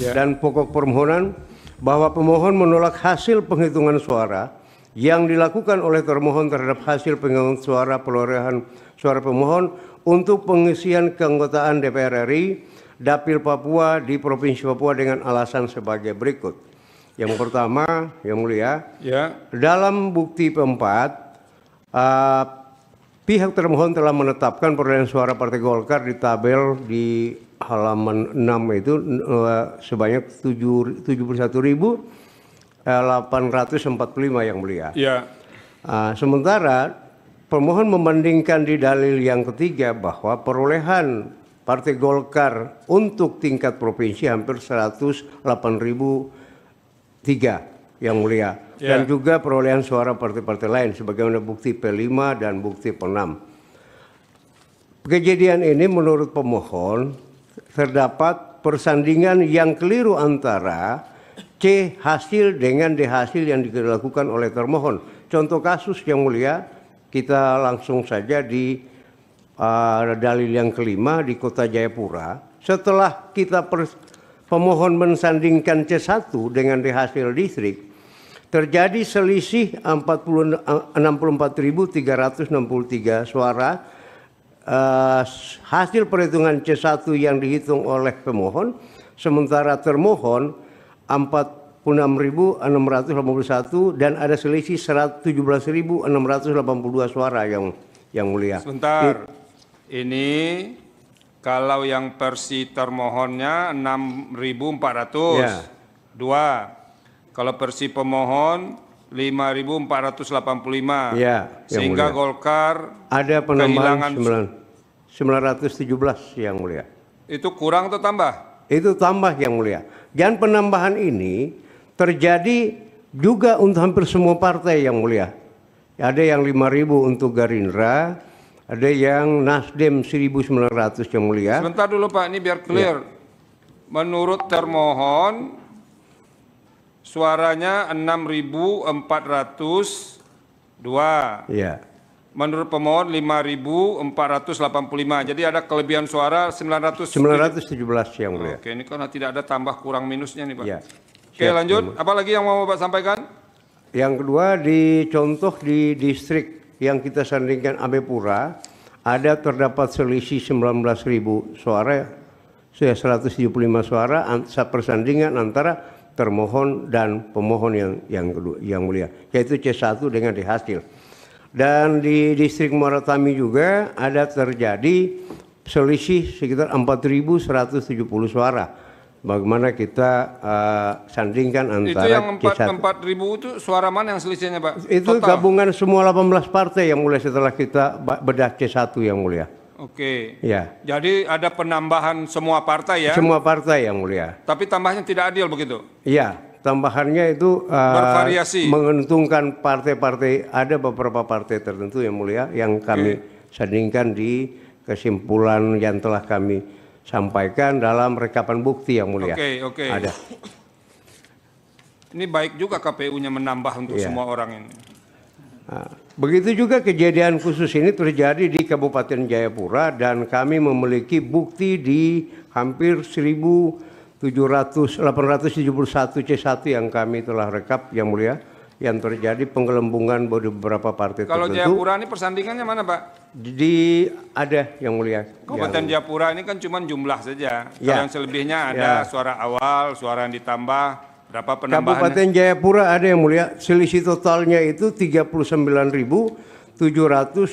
ya. dan pokok permohonan bahwa pemohon menolak hasil penghitungan suara yang dilakukan oleh termohon terhadap hasil penghitungan suara perolehan suara pemohon untuk pengisian keanggotaan DPR RI Dapil Papua di Provinsi Papua dengan alasan sebagai berikut. Yang pertama, yang mulia, ya. dalam bukti keempat, uh, pihak termohon telah menetapkan perolehan suara Partai Golkar di tabel di halaman 6 itu eh, sebanyak 71.845 eh, yang mulia. Ya. Uh, sementara pemohon membandingkan di dalil yang ketiga bahwa perolehan Partai Golkar untuk tingkat provinsi hampir 108.003 yang mulia ya. dan juga perolehan suara partai-partai lain sebagaimana bukti P5 dan bukti P6. Kejadian ini menurut pemohon terdapat persandingan yang keliru antara C hasil dengan D hasil yang dilakukan oleh termohon. Contoh kasus yang mulia kita langsung saja di uh, dalil yang kelima di Kota Jayapura. Setelah kita pemohon mensandingkan C1 dengan D hasil distrik, terjadi selisih 64.363 eh, suara uh, hasil perhitungan C1 yang dihitung oleh pemohon sementara termohon 46.681 dan ada selisih 117.682 suara yang yang mulia. Sebentar. Ini kalau yang versi termohonnya 6.400. Ya. Dua. Kalau versi pemohon 5485. Ya, sehingga mulia. Golkar ada penambahan kehilangan 9, 917 yang mulia. Itu kurang atau tambah? Itu tambah yang mulia. Dan penambahan ini terjadi juga untuk hampir semua partai yang mulia. Ada yang 5000 untuk Gerindra, ada yang Nasdem 1900 yang mulia. Sebentar dulu Pak, ini biar clear. Ya. Menurut termohon suaranya 6.402. Iya. Menurut pemohon 5.485. Jadi ada kelebihan suara 900 917 yang mulia. Oke, ini karena tidak ada tambah kurang minusnya nih, Pak. Iya. Oke, Siap, lanjut. Apalagi yang mau Bapak sampaikan? Yang kedua di contoh di distrik yang kita sandingkan Abepura ada terdapat selisih 19.000 suara sudah 175 suara persandingan antara termohon dan pemohon yang yang kedua yang mulia yaitu C1 dengan dihasil Dan di distrik Tami juga ada terjadi selisih sekitar 4.170 suara. Bagaimana kita uh, sandingkan antara Itu yang 4, 4.000 itu suara mana yang selisihnya Pak? Itu Total. gabungan semua 18 partai yang mulia setelah kita bedah C1 yang mulia. Oke. Ya. Jadi ada penambahan semua partai ya? Semua partai yang mulia. Tapi tambahnya tidak adil begitu? Iya, tambahannya itu uh, bervariasi. Menguntungkan partai-partai ada beberapa partai tertentu yang mulia yang kami Oke. sandingkan di kesimpulan yang telah kami sampaikan dalam rekapan bukti yang mulia. Oke, oke. Ada. Ini baik juga KPU-nya menambah untuk ya. semua orang ini. Ah, begitu juga kejadian khusus ini terjadi di Kabupaten Jayapura dan kami memiliki bukti di hampir 1.700 871 C1 yang kami telah rekap yang mulia yang terjadi penggelembungan beberapa partai Kalau tertentu. Kalau Jayapura ini persandingannya mana Pak? Di ada yang mulia. Kabupaten ya. Jayapura ini kan cuma jumlah saja. Ya. Kalau yang selebihnya ada ya. suara awal, suara yang ditambah, Berapa Kabupaten Jayapura ada yang mulia, selisih totalnya itu 39.726 uh, eh,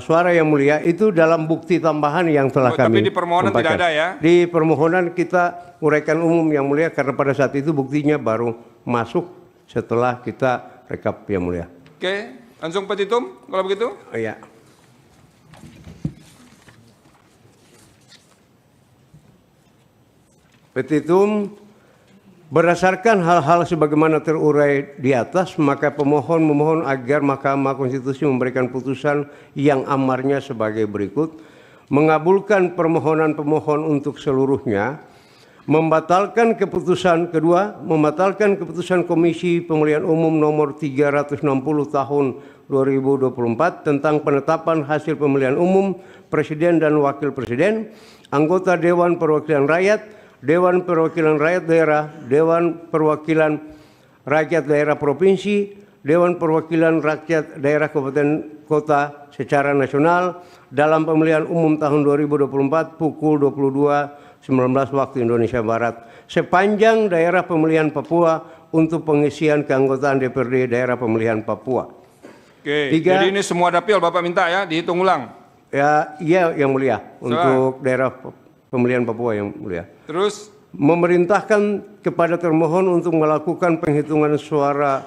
suara yang mulia itu dalam bukti tambahan yang telah oh, kami Tapi di permohonan tempatkan. tidak ada ya? Di permohonan kita uraikan umum yang mulia karena pada saat itu buktinya baru masuk setelah kita rekap yang mulia. Oke, langsung petitum kalau begitu? Iya. Petitum berdasarkan hal-hal sebagaimana terurai di atas, maka pemohon memohon agar Mahkamah Konstitusi memberikan putusan yang amarnya sebagai berikut: mengabulkan permohonan pemohon untuk seluruhnya, membatalkan keputusan kedua, membatalkan keputusan Komisi Pemilihan Umum nomor 360 tahun 2024 tentang penetapan hasil pemilihan umum presiden dan wakil presiden, anggota Dewan Perwakilan Rakyat Dewan Perwakilan Rakyat Daerah, Dewan Perwakilan Rakyat Daerah Provinsi, Dewan Perwakilan Rakyat Daerah Kabupaten Kota secara nasional dalam pemilihan umum tahun 2024 pukul 22.19 waktu Indonesia Barat sepanjang daerah pemilihan Papua untuk pengisian keanggotaan DPRD daerah pemilihan Papua. Oke, Tiga, jadi ini semua dapil Bapak minta ya, dihitung ulang. Ya, iya yang mulia untuk daerah pemilihan Papua yang mulia. Terus memerintahkan kepada termohon untuk melakukan penghitungan suara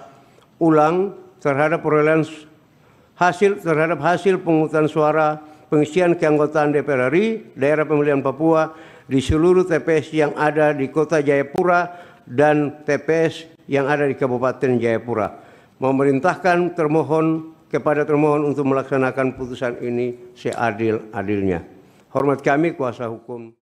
ulang terhadap perolehan hasil terhadap hasil penghutang suara pengisian keanggotaan DPR RI daerah pemilihan Papua di seluruh TPS yang ada di Kota Jayapura dan TPS yang ada di Kabupaten Jayapura memerintahkan termohon kepada termohon untuk melaksanakan putusan ini seadil-adilnya. Hormat kami kuasa hukum.